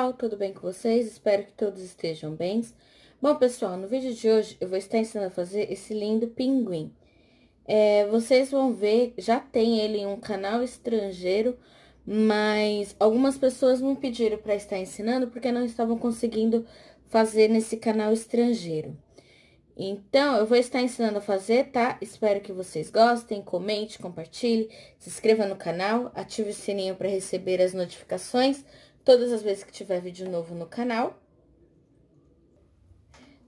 pessoal, tudo bem com vocês? Espero que todos estejam bem. Bom, pessoal, no vídeo de hoje eu vou estar ensinando a fazer esse lindo pinguim. É, vocês vão ver, já tem ele em um canal estrangeiro, mas algumas pessoas me pediram para estar ensinando porque não estavam conseguindo fazer nesse canal estrangeiro. Então, eu vou estar ensinando a fazer, tá? Espero que vocês gostem, comente, compartilhe, se inscreva no canal, ative o sininho para receber as notificações todas as vezes que tiver vídeo novo no canal.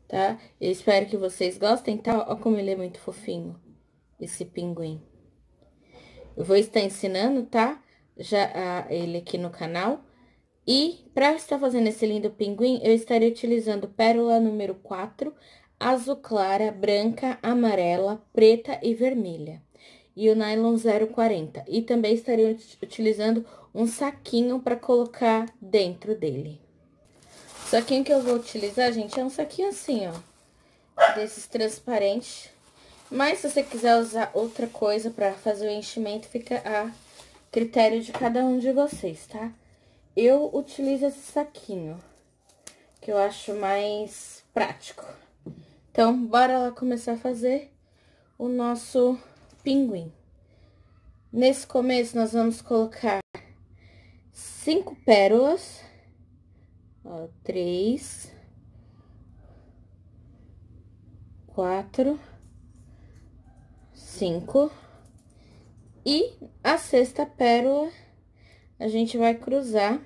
Tá? Eu espero que vocês gostem, tá? Olha como ele é muito fofinho, esse pinguim. Eu vou estar ensinando, tá? Já ele aqui no canal. E para estar fazendo esse lindo pinguim, eu estarei utilizando pérola número 4, azul clara, branca, amarela, preta e vermelha e o nylon 040. E também estarei utilizando um saquinho para colocar dentro dele. O saquinho que eu vou utilizar, gente, é um saquinho assim, ó. Desses transparentes. Mas se você quiser usar outra coisa para fazer o enchimento, fica a critério de cada um de vocês, tá? Eu utilizo esse saquinho, que eu acho mais prático. Então, bora lá começar a fazer o nosso pinguim. Nesse começo, nós vamos colocar cinco pérolas, ó, três, quatro, cinco, e a sexta pérola a gente vai cruzar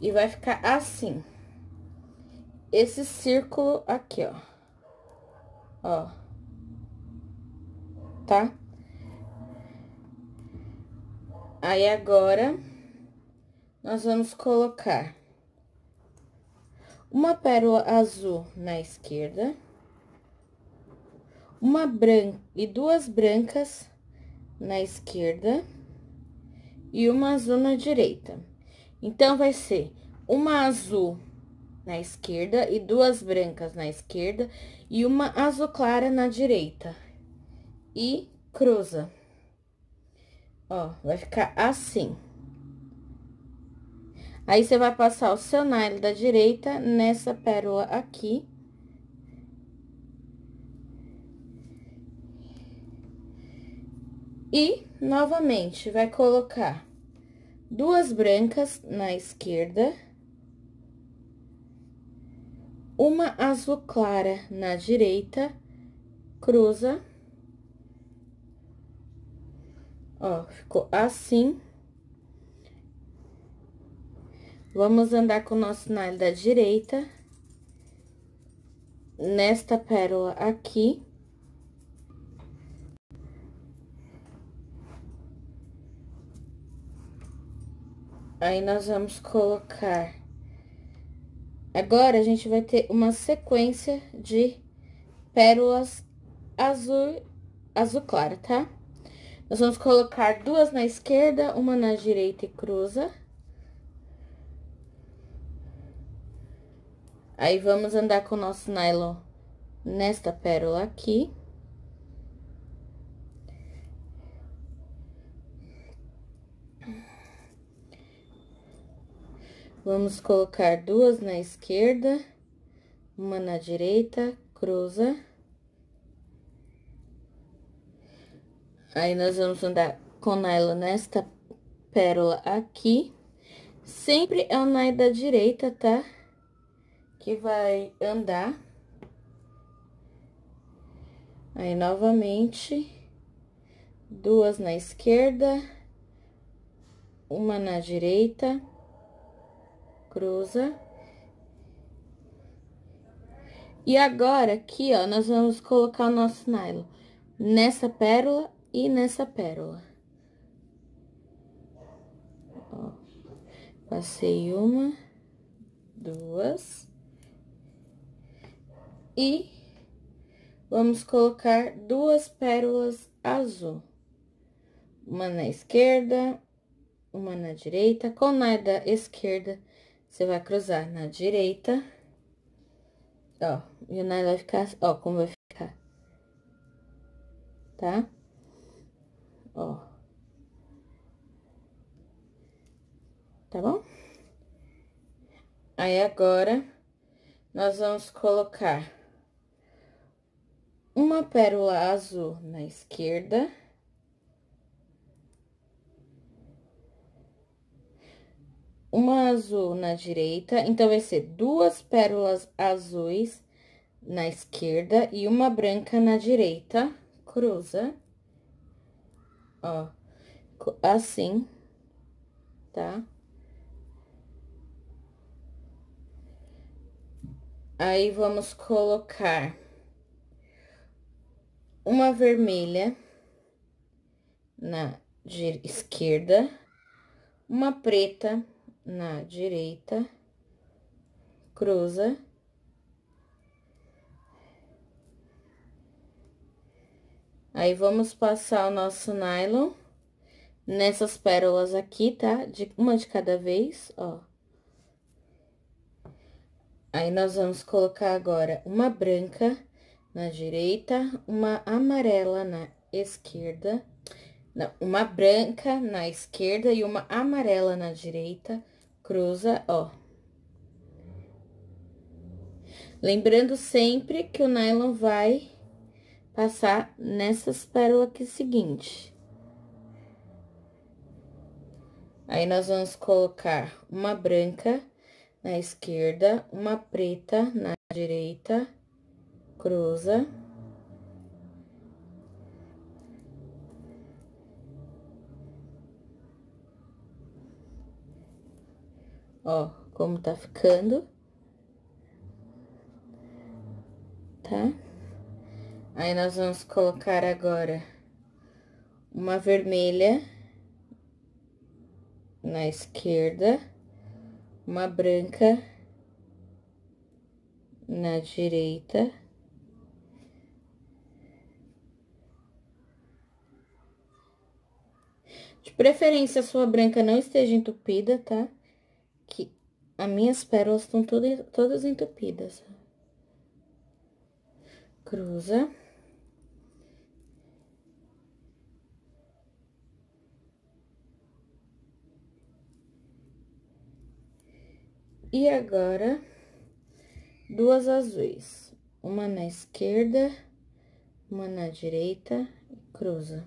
e vai ficar assim. Esse círculo aqui, ó. Ó, tá? Aí, agora, nós vamos colocar uma pérola azul na esquerda, uma branca e duas brancas na esquerda e uma azul na direita. Então, vai ser uma azul na esquerda e duas brancas na esquerda e uma azul clara na direita e cruza. Ó, vai ficar assim. Aí, você vai passar o seu nylon da direita nessa pérola aqui. E, novamente, vai colocar duas brancas na esquerda, uma azul clara na direita, cruza Ó, ficou assim. Vamos andar com o nosso sinal da direita. Nesta pérola aqui. Aí, nós vamos colocar... Agora, a gente vai ter uma sequência de pérolas azul, azul clara, tá? Nós vamos colocar duas na esquerda, uma na direita e cruza. Aí, vamos andar com o nosso nylon nesta pérola aqui. Vamos colocar duas na esquerda, uma na direita, cruza. Aí, nós vamos andar com nylon nesta pérola aqui. Sempre é o nai da direita, tá? Que vai andar. Aí, novamente, duas na esquerda, uma na direita, cruza. E agora, aqui, ó, nós vamos colocar o nosso nylon nessa pérola e nessa pérola. Ó, passei uma, duas. E vamos colocar duas pérolas azul. Uma na esquerda, uma na direita. Com na da esquerda, você vai cruzar na direita. Ó, e o nylon vai ficar, ó, como vai ficar. Tá? ó. Tá bom? Aí, agora, nós vamos colocar uma pérola azul na esquerda. Uma azul na direita, então vai ser duas pérolas azuis na esquerda e uma branca na direita, cruza ó, assim, tá? Aí, vamos colocar uma vermelha na esquerda, uma preta na direita, cruza Aí, vamos passar o nosso nylon nessas pérolas aqui, tá? De uma de cada vez, ó. Aí, nós vamos colocar agora uma branca na direita, uma amarela na esquerda, não, uma branca na esquerda e uma amarela na direita, cruza, ó. Lembrando sempre que o nylon vai passar nessas pérolas aqui seguinte. Aí, nós vamos colocar uma branca na esquerda, uma preta na direita, cruza. Ó, como tá ficando. Tá? Aí, nós vamos colocar agora uma vermelha na esquerda, uma branca na direita. De preferência, a sua branca não esteja entupida, tá? Que as minhas pérolas estão todas, todas entupidas. Cruza. E agora, duas azuis, uma na esquerda, uma na direita e cruza.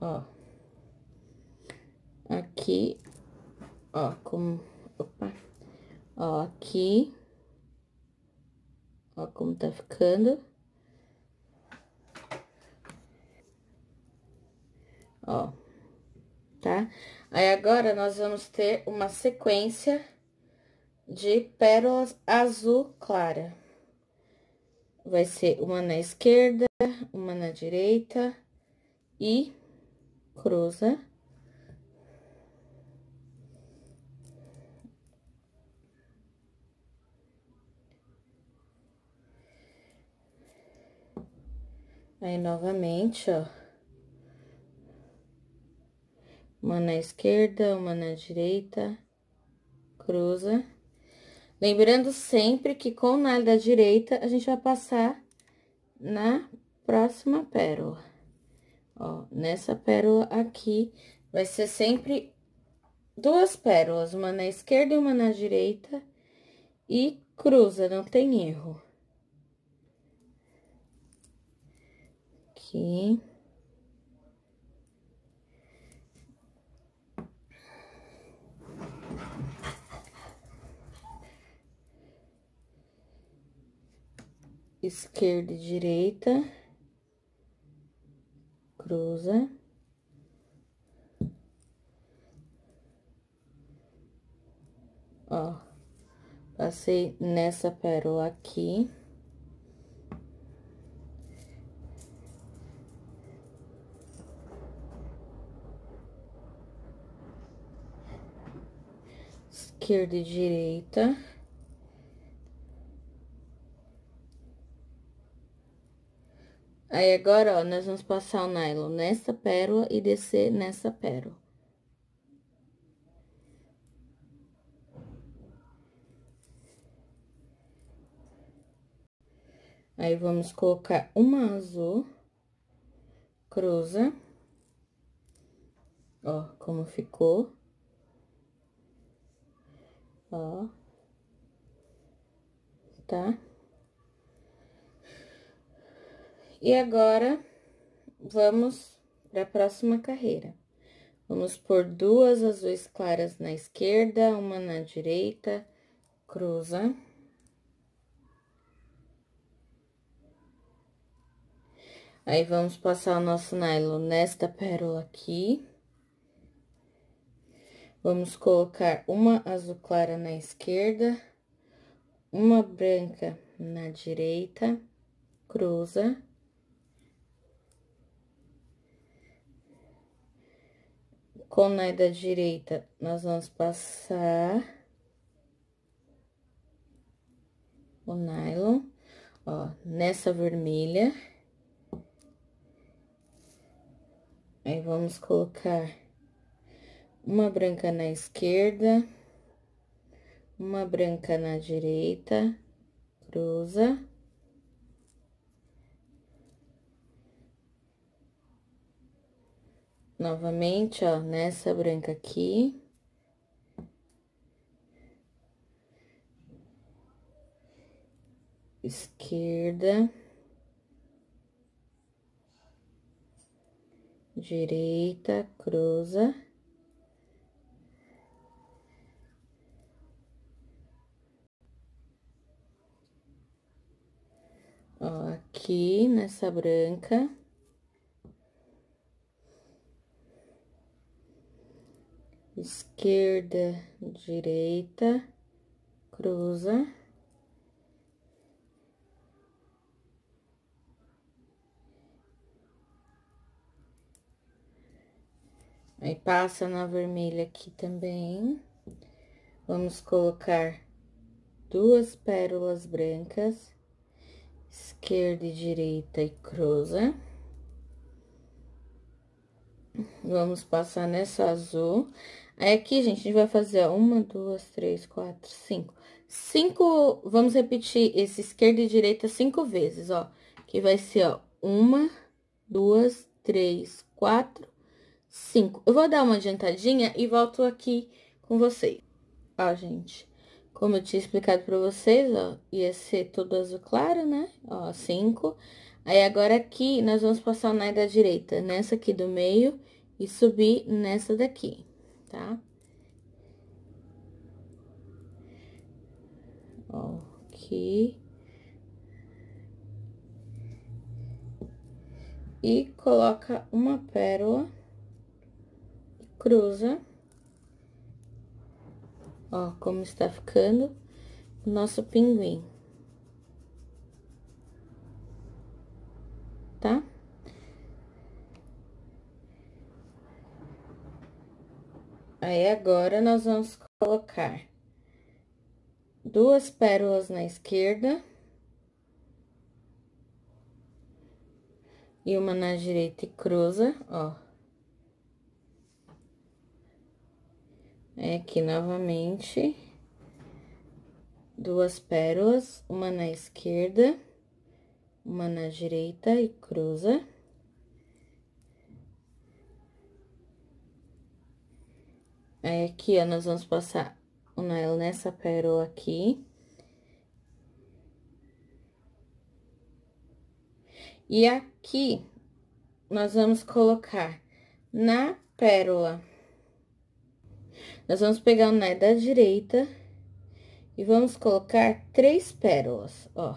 Ó, aqui, ó, como, opa, ó, aqui, ó como tá ficando. ó, tá? Aí, agora, nós vamos ter uma sequência de pérolas azul clara. Vai ser uma na esquerda, uma na direita e cruza. Aí, novamente, ó uma na esquerda, uma na direita, cruza. Lembrando sempre que com o nalho da direita, a gente vai passar na próxima pérola. Ó, nessa pérola aqui, vai ser sempre duas pérolas, uma na esquerda e uma na direita, e cruza, não tem erro. Aqui. esquerda e direita, cruza. Ó, passei nessa pérola aqui. Esquerda e direita. Aí, agora, ó, nós vamos passar o nylon nessa pérola e descer nessa pérola. Aí, vamos colocar uma azul, cruza, ó, como ficou. Ó, tá? E agora, vamos para a próxima carreira. Vamos por duas azuis claras na esquerda, uma na direita, cruza. Aí, vamos passar o nosso nylon nesta pérola aqui. Vamos colocar uma azul clara na esquerda, uma branca na direita, cruza. Com nai né, da direita, nós vamos passar o nylon, ó, nessa vermelha. Aí, vamos colocar uma branca na esquerda, uma branca na direita, cruza. novamente, ó, nessa branca aqui. Esquerda. Direita, cruza. Ó, aqui nessa branca. esquerda, direita, cruza. Aí, passa na vermelha aqui também. Vamos colocar duas pérolas brancas, esquerda e direita e cruza. Vamos passar nessa azul. Aí, é aqui, gente, a gente vai fazer, ó, uma, duas, três, quatro, cinco. Cinco, vamos repetir esse esquerda e direita cinco vezes, ó. Que vai ser, ó, uma, duas, três, quatro, cinco. Eu vou dar uma adiantadinha e volto aqui com vocês. Ó, gente, como eu tinha explicado pra vocês, ó, ia ser todo azul claro, né? Ó, cinco. Aí, agora aqui, nós vamos passar o nai da direita nessa aqui do meio e subir nessa daqui tá? ok aqui. E coloca uma pérola, cruza. Ó, como está ficando o nosso pinguim. Tá? Aí, agora, nós vamos colocar duas pérolas na esquerda. E uma na direita e cruza, ó. É aqui novamente. Duas pérolas, uma na esquerda, uma na direita e cruza. Aí, aqui, ó, nós vamos passar o nylon nessa pérola aqui. E aqui, nós vamos colocar na pérola. Nós vamos pegar o nylon da direita e vamos colocar três pérolas, ó.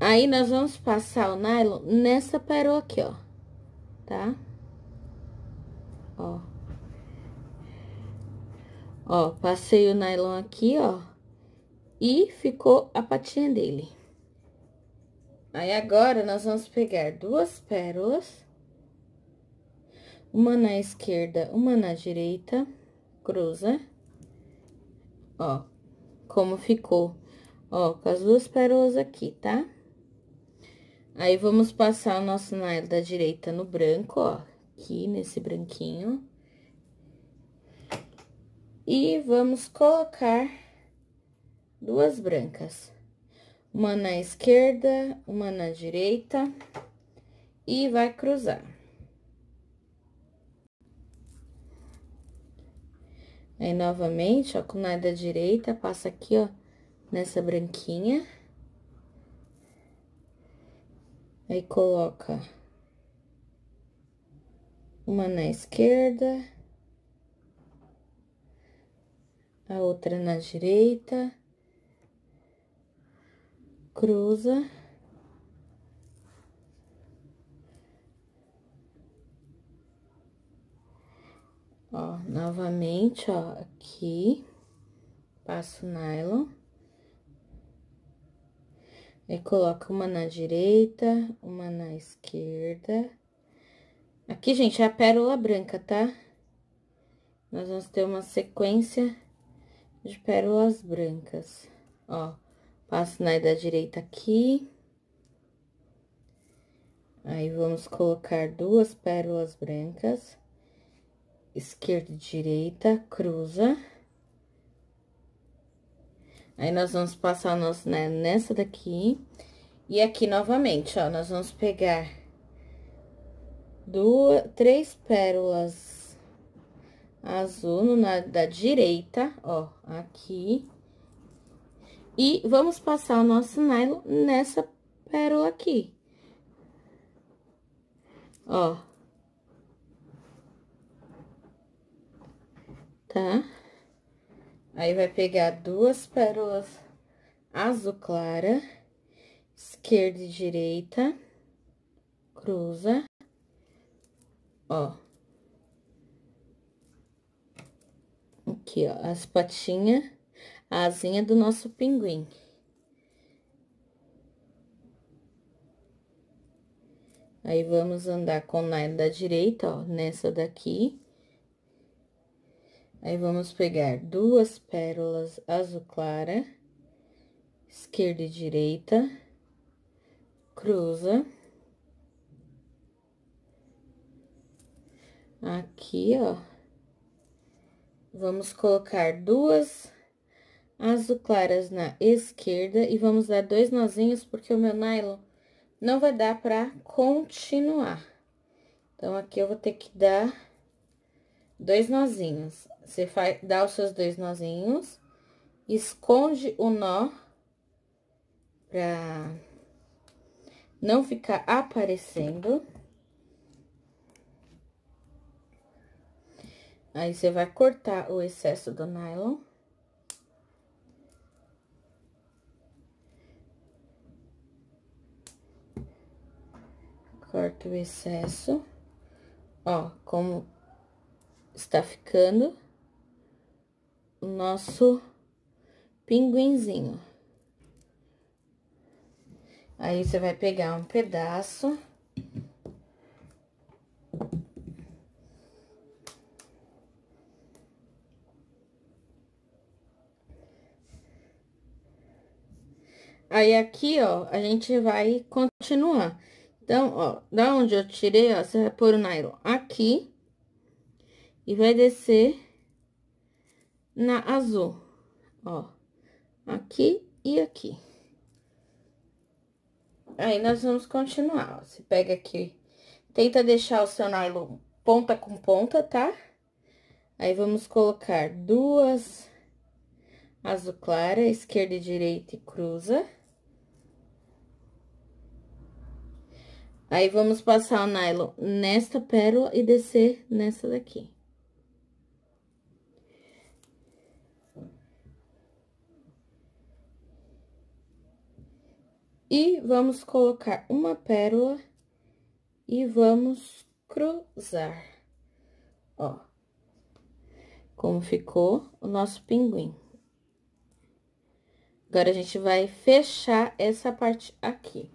Aí, nós vamos passar o nylon nessa pérola aqui, ó, tá? Ó. Ó, passei o nylon aqui, ó, e ficou a patinha dele. Aí, agora, nós vamos pegar duas pérolas, uma na esquerda, uma na direita, cruza, ó, como ficou, ó, com as duas pérolas aqui, tá? Aí, vamos passar o nosso nylon da direita no branco, ó, aqui nesse branquinho. E vamos colocar duas brancas. Uma na esquerda, uma na direita. E vai cruzar. Aí, novamente, ó, com nada direita, passa aqui, ó, nessa branquinha. Aí, coloca uma na esquerda a outra na direita, cruza. Ó, novamente, ó, aqui, passo nylon. E coloca uma na direita, uma na esquerda. Aqui, gente, é a pérola branca, tá? Nós vamos ter uma sequência de pérolas brancas. Ó, passo na da direita aqui. Aí, vamos colocar duas pérolas brancas. Esquerda e direita, cruza. Aí, nós vamos passar nosso né, nessa daqui. E aqui, novamente, ó, nós vamos pegar duas, três pérolas azul no da direita, ó, aqui. E vamos passar o nosso nylon nessa pérola aqui. Ó. Tá? Aí, vai pegar duas pérolas azul clara, esquerda e direita, cruza, ó. aqui, ó, as patinhas, a asinha do nosso pinguim. Aí, vamos andar com o nylon da direita, ó, nessa daqui. Aí, vamos pegar duas pérolas azul clara, esquerda e direita, cruza. Aqui, ó, Vamos colocar duas azul claras na esquerda e vamos dar dois nozinhos, porque o meu nylon não vai dar pra continuar. Então, aqui eu vou ter que dar dois nozinhos. Você faz, dá os seus dois nozinhos, esconde o nó pra não ficar aparecendo. Aí, você vai cortar o excesso do nylon. Corta o excesso. Ó, como está ficando o nosso pinguinzinho. Aí, você vai pegar um pedaço Aí, aqui, ó, a gente vai continuar. Então, ó, da onde eu tirei, ó, você vai pôr o nylon aqui. E vai descer na azul, ó. Aqui e aqui. Aí, nós vamos continuar, ó. Você pega aqui, tenta deixar o seu nylon ponta com ponta, tá? Aí, vamos colocar duas azul clara, esquerda e direita e cruza. Aí, vamos passar o nylon nesta pérola e descer nessa daqui. E vamos colocar uma pérola e vamos cruzar, ó. Como ficou o nosso pinguim. Agora, a gente vai fechar essa parte aqui.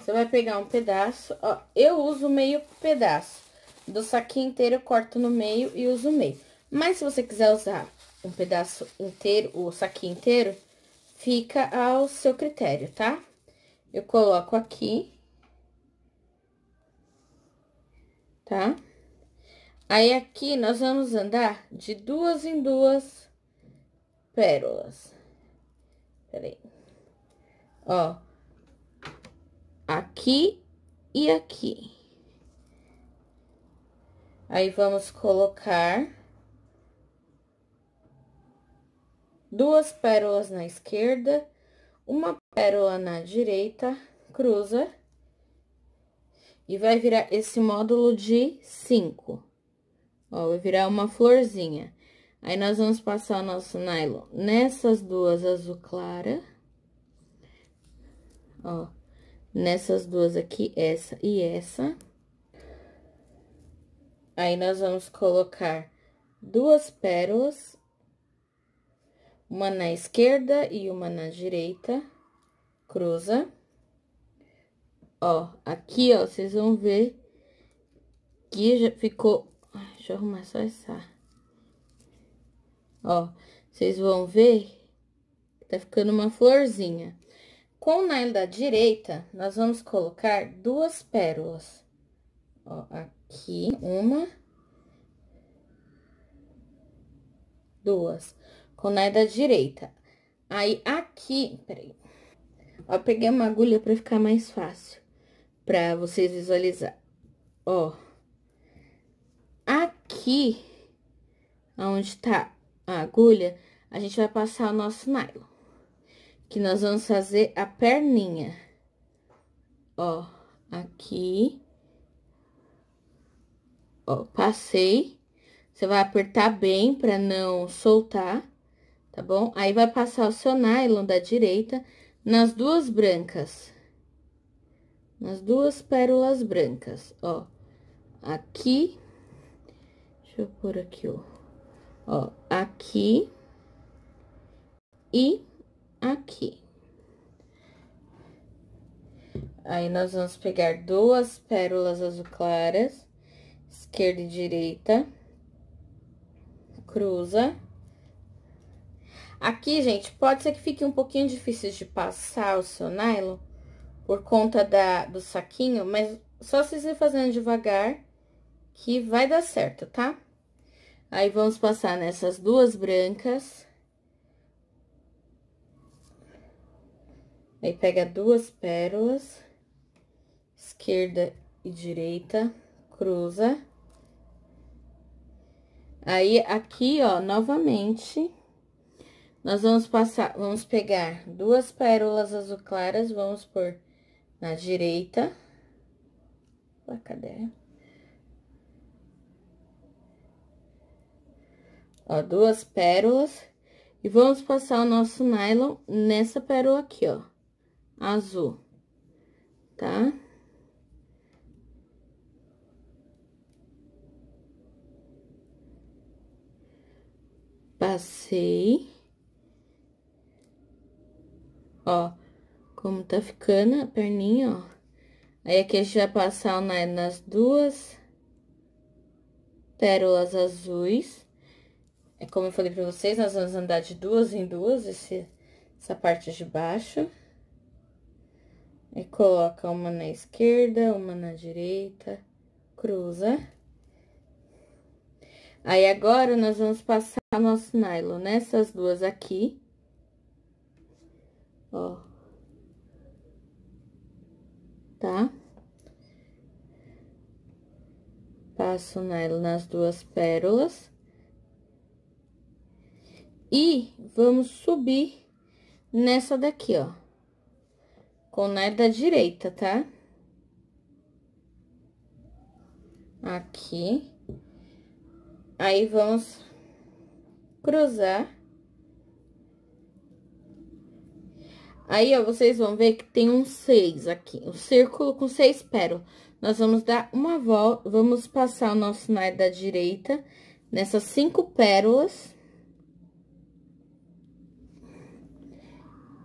Você vai pegar um pedaço, ó, eu uso meio pedaço. Do saquinho inteiro eu corto no meio e uso meio. Mas se você quiser usar um pedaço inteiro, o saquinho inteiro, fica ao seu critério, tá? Eu coloco aqui. Tá? Aí, aqui, nós vamos andar de duas em duas pérolas. Peraí. Ó aqui e aqui. Aí, vamos colocar duas pérolas na esquerda, uma pérola na direita, cruza, e vai virar esse módulo de cinco. Ó, vai virar uma florzinha. Aí, nós vamos passar o nosso nylon nessas duas azul clara, ó nessas duas aqui, essa e essa. Aí, nós vamos colocar duas pérolas, uma na esquerda e uma na direita, cruza. Ó, aqui, ó, vocês vão ver que já ficou... deixa eu arrumar só essa. Ó, vocês vão ver tá ficando uma florzinha. Com o nail da direita, nós vamos colocar duas pérolas. Ó, aqui, uma. Duas. Com o nail da direita. Aí, aqui, peraí. Ó, peguei uma agulha pra ficar mais fácil. Pra vocês visualizar. Ó. Aqui, onde tá a agulha, a gente vai passar o nosso nylon que nós vamos fazer a perninha. Ó, aqui. Ó, passei. Você vai apertar bem para não soltar, tá bom? Aí vai passar o seu nylon da direita nas duas brancas. Nas duas pérolas brancas, ó. Aqui. Deixa eu pôr aqui, ó. Ó, aqui. E aqui. Aí, nós vamos pegar duas pérolas azul claras, esquerda e direita, cruza. Aqui, gente, pode ser que fique um pouquinho difícil de passar o seu nylon, por conta da, do saquinho, mas só se você fazendo devagar, que vai dar certo, tá? Aí, vamos passar nessas duas brancas. Aí, pega duas pérolas, esquerda e direita, cruza. Aí, aqui, ó, novamente, nós vamos passar, vamos pegar duas pérolas azul claras, vamos pôr na direita. Lá, cadê? Ó, duas pérolas. E vamos passar o nosso nylon nessa pérola aqui, ó azul, tá? Passei. Ó, como tá ficando a perninha, ó. Aí, aqui a gente vai passar nas duas pérolas azuis. É como eu falei pra vocês, nós vamos andar de duas em duas, esse, essa parte de baixo. E coloca uma na esquerda, uma na direita, cruza. Aí, agora, nós vamos passar nosso nylon nessas duas aqui. Ó. Tá? Passo o nylon nas duas pérolas. E vamos subir nessa daqui, ó nariz é da direita, tá? Aqui. Aí, vamos cruzar. Aí, ó, vocês vão ver que tem um seis aqui, um círculo com seis pérolas. Nós vamos dar uma volta, vamos passar o nosso nai da direita nessas cinco pérolas.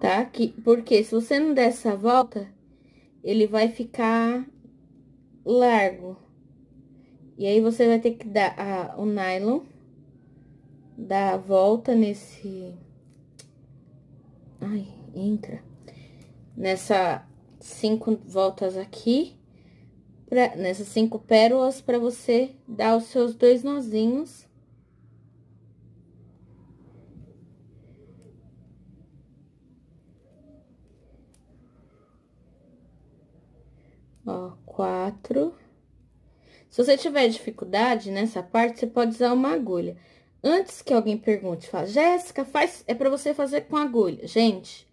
tá? Que, porque se você não der essa volta, ele vai ficar largo. E aí, você vai ter que dar a, o nylon, dar a volta nesse... Ai, entra. Nessa cinco voltas aqui, pra, nessas cinco pérolas, para você dar os seus dois nozinhos Ó, quatro. Se você tiver dificuldade nessa parte, você pode usar uma agulha. Antes que alguém pergunte, fala, Jéssica, faz... é para você fazer com agulha. Gente,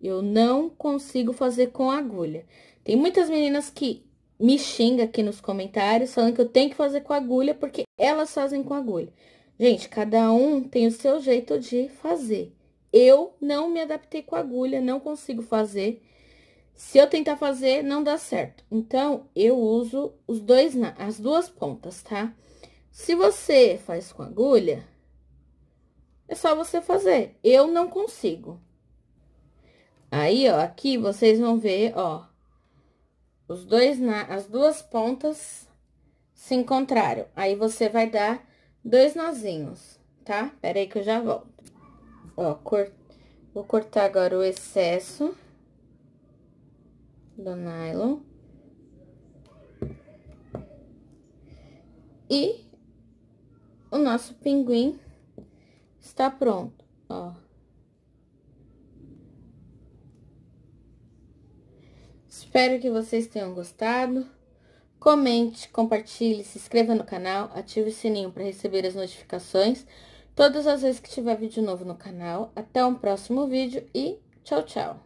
eu não consigo fazer com agulha. Tem muitas meninas que me xingam aqui nos comentários, falando que eu tenho que fazer com agulha, porque elas fazem com agulha. Gente, cada um tem o seu jeito de fazer. Eu não me adaptei com agulha, não consigo fazer. Se eu tentar fazer, não dá certo. Então, eu uso os dois, as duas pontas, tá? Se você faz com agulha, é só você fazer. Eu não consigo. Aí, ó, aqui vocês vão ver, ó, os dois, as duas pontas se encontraram. Aí, você vai dar dois nozinhos, tá? Pera aí que eu já volto. Ó, cor... vou cortar agora o excesso do nylon. E o nosso pinguim está pronto, ó. Espero que vocês tenham gostado. Comente, compartilhe, se inscreva no canal, ative o sininho para receber as notificações todas as vezes que tiver vídeo novo no canal. Até um próximo vídeo e tchau, tchau!